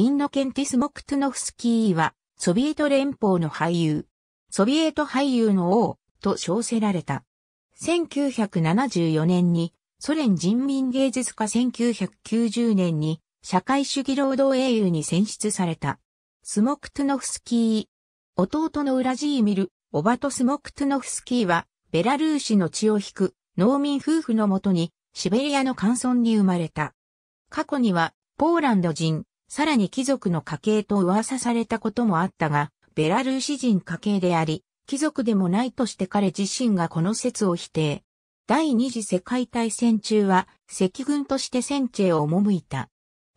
インノケンティス・モクトゥノフスキーは、ソビエト連邦の俳優、ソビエト俳優の王、と称せられた。1974年に、ソ連人民芸術家1990年に、社会主義労働英雄に選出された。スモクトゥノフスキー。弟のウラジーミル、オバト・スモクトゥノフスキーは、ベラルーシの血を引く農民夫婦のもとに、シベリアの乾村に生まれた。過去には、ポーランド人、さらに貴族の家系と噂されたこともあったが、ベラルーシ人家系であり、貴族でもないとして彼自身がこの説を否定。第二次世界大戦中は、赤軍として戦地へ赴いた。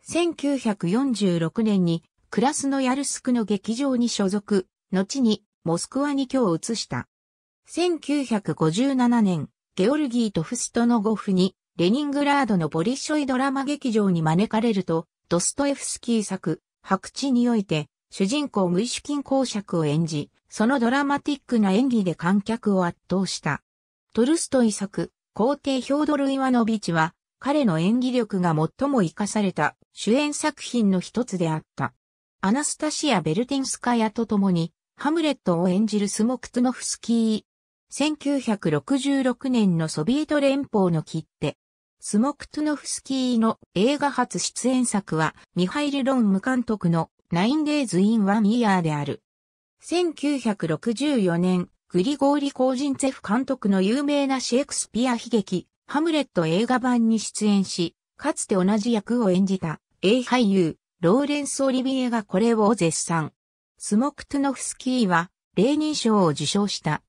1946年に、クラスノヤルスクの劇場に所属、後に、モスクワに今日移した。1957年、ゲオルギーとフストのゴフに、レニングラードのボリショイドラマ劇場に招かれると、ドストエフスキー作、白地において、主人公無意識金公爵を演じ、そのドラマティックな演技で観客を圧倒した。トルストイ作、皇帝ヒョードル・イワノビチは、彼の演技力が最も活かされた主演作品の一つであった。アナスタシア・ベルティンスカヤと共に、ハムレットを演じるスモクツノフスキー。1966年のソビエト連邦の切手、スモクトゥノフスキーの映画初出演作は、ミハイル・ロン無監督のナインデイズ・イン・ワン・イヤーである。1964年、グリゴーリ・コージンツェフ監督の有名なシェイクスピア悲劇、ハムレット映画版に出演し、かつて同じ役を演じた、A 俳優、ローレンス・オリビエがこれを絶賛。スモクトゥノフスキーは、レーニン賞を受賞した。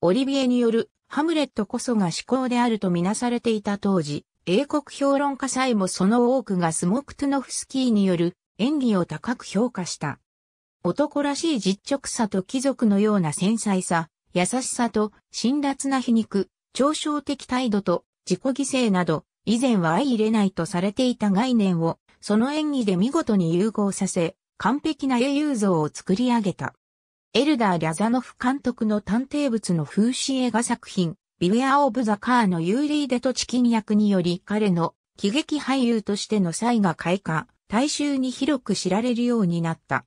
オリビエによる、ハムレットこそが思考であるとみなされていた当時、英国評論家さえもその多くがスモクトゥノフスキーによる演技を高く評価した。男らしい実直さと貴族のような繊細さ、優しさと辛辣な皮肉、嘲笑的態度と自己犠牲など、以前は相入れないとされていた概念を、その演技で見事に融合させ、完璧な英雄像を作り上げた。エルダー・リャザノフ監督の探偵物の風刺映画作品、ビウェア・オブ・ザ・カーのユーリー・デトチキン役により彼の喜劇俳優としての才が開花、大衆に広く知られるようになった。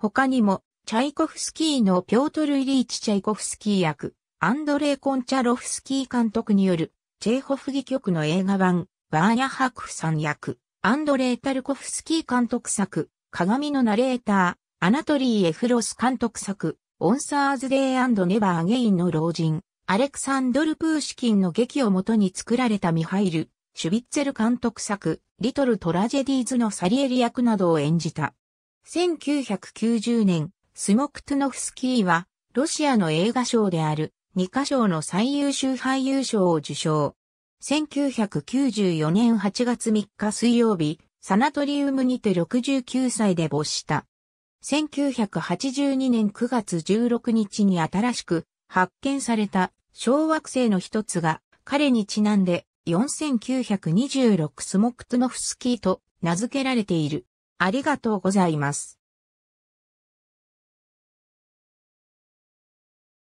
他にも、チャイコフスキーのピョートル・イリーチ・チャイコフスキー役、アンドレイ・コンチャロフスキー監督による、チェーホフ戯曲の映画版、バーニャ・ハクフさん役、アンドレイ・タルコフスキー監督作、鏡のナレーター、アナトリー・エフロス監督作、オンサーズ・デイ・アンド・ネバー・ゲインの老人、アレクサンドル・プーシキンの劇をもとに作られたミハイル・シュビッツェル監督作、リトル・トラジェディーズのサリエリ役などを演じた。1990年、スモクトゥノフスキーは、ロシアの映画賞である、二カ賞の最優秀俳優賞を受賞。1994年8月3日水曜日、サナトリウムにて69歳で没した。1982年9月16日に新しく発見された小惑星の一つが彼にちなんで4926スモクトノフスキーと名付けられている。ありがとうございます。